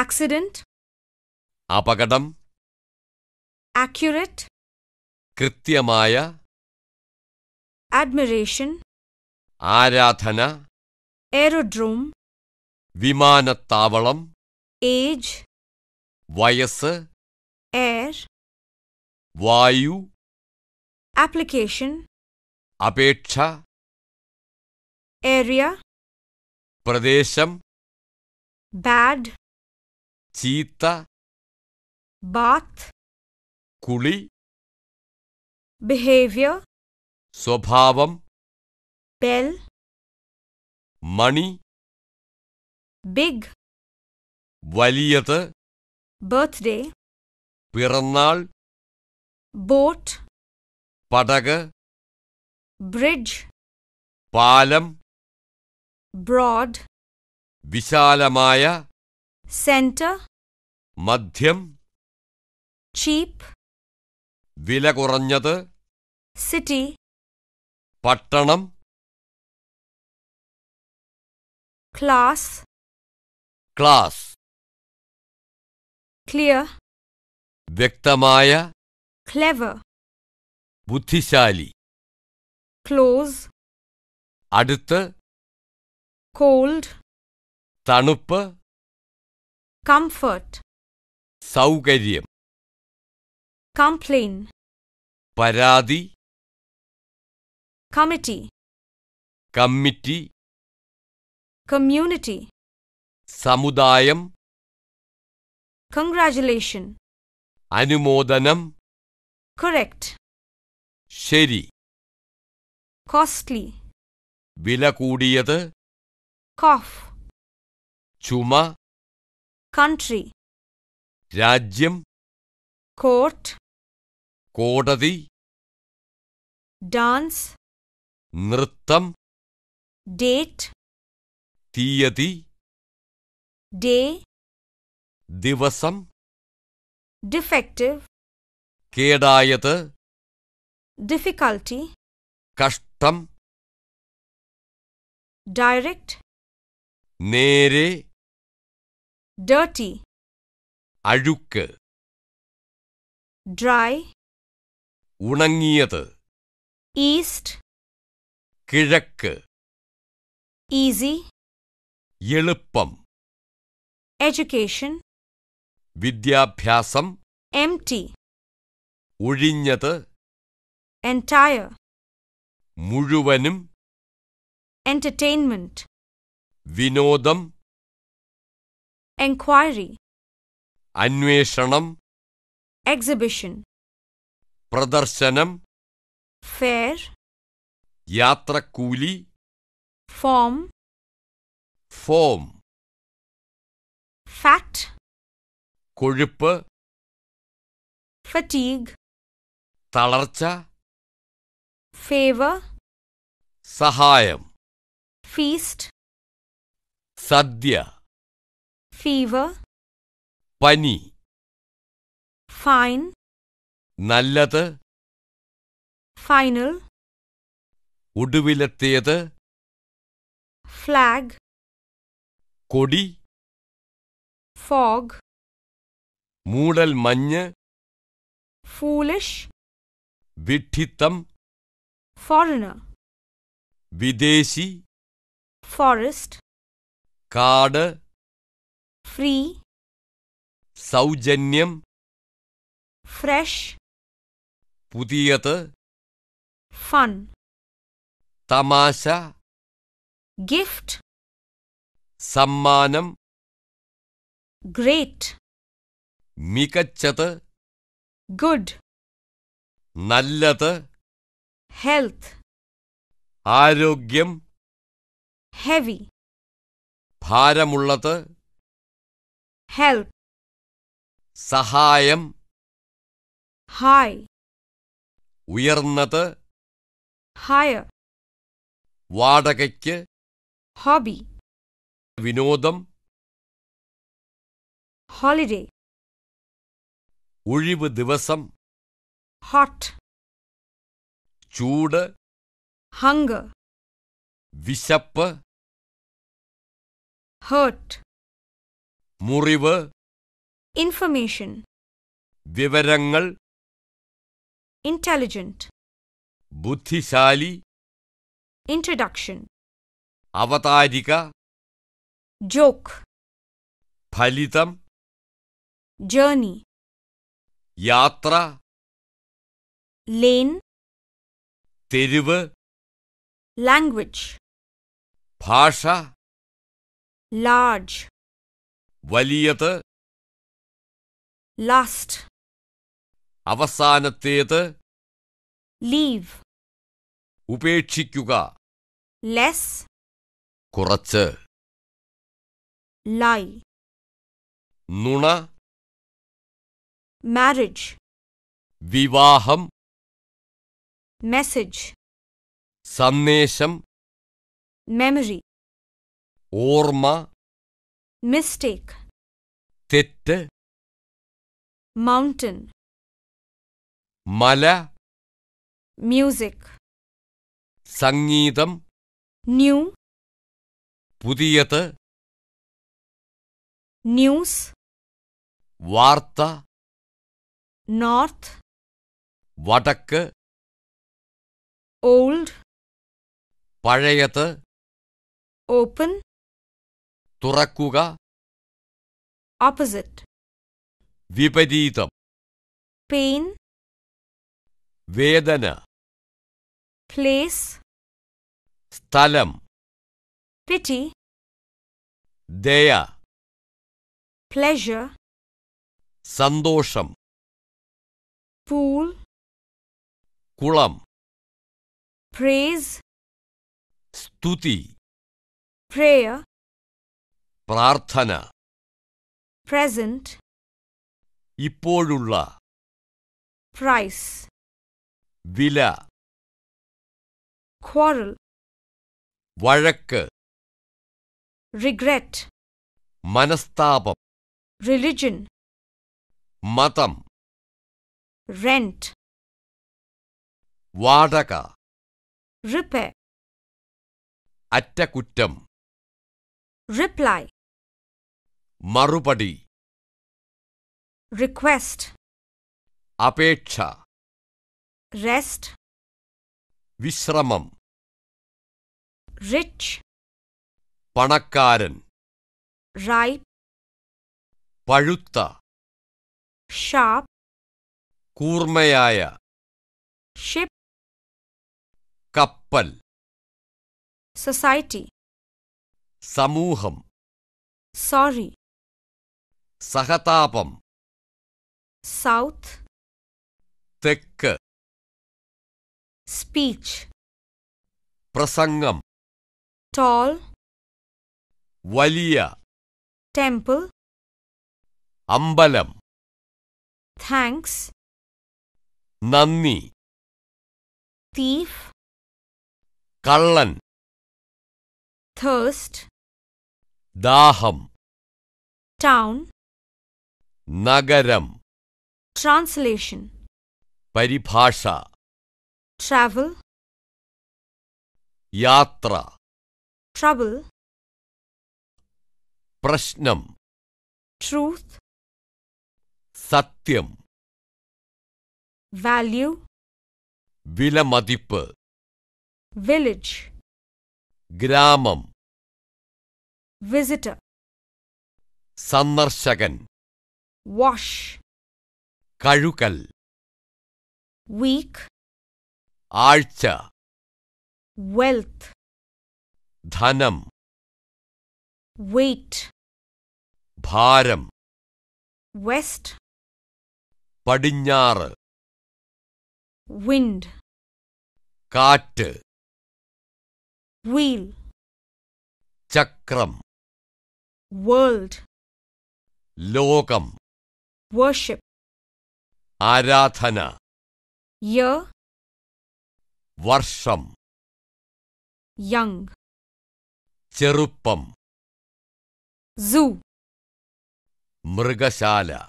Accident അപകടം accurate കൃത്യമായ admiration ആരാധന എയറോഡ്രോം വിമാനത്താവളം ഏജ് വയസ്സ് എയർ വായു ആപ്ലിക്കേഷൻ അപേക്ഷ ഏരിയ പ്രദേശം ബാഡ് ചീത്ത ബാത്ത് കുളി ബിഹേവിയർ സ്വഭാവം ബെൽ മണി ബിഗ് വലിയത് ബർത്ത്ഡേ പിറന്നാൾ ബോട്ട് പടക് ബ്രിഡ്ജ് പാലം ബ്രോഡ് വിശാലമായ center madhyam cheap vila koranjathu city pattanam class class clear vyaktamaya clever buddhishali close adutha cold Tanuppa comfort saugaryam complain paradi committee committee community samudayam congratulation anumodanam correct sheri costly vila kudiyathu cough chuma country രാജ്യം court കോടതി dance നൃത്തം date തീയതി day ദിവസം defective കേടായത് difficulty കഷ്ടം direct നേരെ dirty അഴുക്ക് dry ഉണങ്ങിയത് east കിഴക്ക് easy എളുപ്പം education വിദ്യാഭ്യാസം empty ഒഴിഞ്ഞത് entire മുഴുവനും entertainment വിനോദം Enquiry അന്വേഷണം Exhibition പ്രദർശനം Fair യാത്രക്കൂലി Form ഫോം Fat, കൊഴുപ്പ് Fatigue തളർച്ച Favor സഹായം Feast സദ്യ ഫീവർ പനി ഫൈൻ നല്ലത് ഫൈനൽ ഒടുവിലെത്തിയത് ഫ്ലാഗ് കൊടി ഫോഗ് മൂടൽ മഞ്ഞ് ഫൂലിഷ് വിഡ്ഢിത്തം ഫോറിനർ വിദേശി ഫോറസ്റ്റ് കാട് ഫ്രീ സൗജന്യം ഫ്രഷ് പുതിയത് ഫൺ തമാശ ഗിഫ്റ്റ് സമ്മാനം ഗ്രേറ്റ് മികച്ചത് ഗുഡ് നല്ലത് ഹെൽത്ത് ആരോഗ്യം ഹെവി ഭാരമുള്ളത് help സഹായം high ഉയർന്നത് higher വാടകയ്ക്ക് hobby വിനോദം holiday ഒഴിവ് ദിവസം hot ചൂട് hunger വിശപ്പ് hurt മുറിവ് ഇൻഫർമേഷൻ വിവരങ്ങൾ ഇന്റലിജന്റ് ബുദ്ധിശാലി ഇൻട്രഡക്ഷൻ അവതാരിക ജോക്ക് ഫലിതം ജേർണി യാത്ര ലെയിൻ തെരുവ് ലാംഗ്വേജ് ഭാഷ ലാർജ് വലിയത് ലാസ്റ്റ് അവസാനത്തേത് ലീവ് ഉപേക്ഷിക്കുക ലെസ് കുറച്ച് ലൈ നുണ മാരേജ് വിവാഹം മെസ്സേജ് സന്ദേശം മെമ്മറി ഓർമ്മ Mistake. Tette. Mountain. Mala. Music. Sangeetam. New. Pudiyata. News. Varta. North. Vatak. Old. Parayata. Open. തുറക്കുക opposite വിപരീതം pain വേദന place സ്ഥലം pity ദയ pleasure സന്തോഷം pool കുളം praise സ്തുതി prayer Prarthana. Present. Ippolulla. Price. Vila. Quarrel. Varak. Regret. Manastapam. Religion. Matam. Rent. Vadaka. Repair. Attakuttam. Reply. മറുപടി request അപേക്ഷ റെസ്റ്റ് വിശ്രമം റിച്ച് പണക്കാരൻ റൈപ്പ് പഴുത്ത ഷാപ്പ് കൂർമ്മയായ ഷിപ്പ് കപ്പൽ സൊസൈറ്റി സമൂഹം സോറി സഹതാപം സൗത്ത് തെക്ക് സ്പീച്ച് പ്രസംഗം ടോൾ വലിയ ടെമ്പിൾ അമ്പലം താങ്ക്സ് നന്ദി തീഫ് കള്ളൻ thirst ദാഹം town Nagaram. Translation. Paribhasha. Travel. Yatra. Trouble. Prashnam. Truth. Satyam. Value. Vila Village. Gramam. Visitor. Sannarshagan wash Karukal. weak archa wealth dhanam weight bharam west padinjar wind kaat wheel chakram world Lokam worship aaradhana year varsham young Cherupam. zoo mrigashala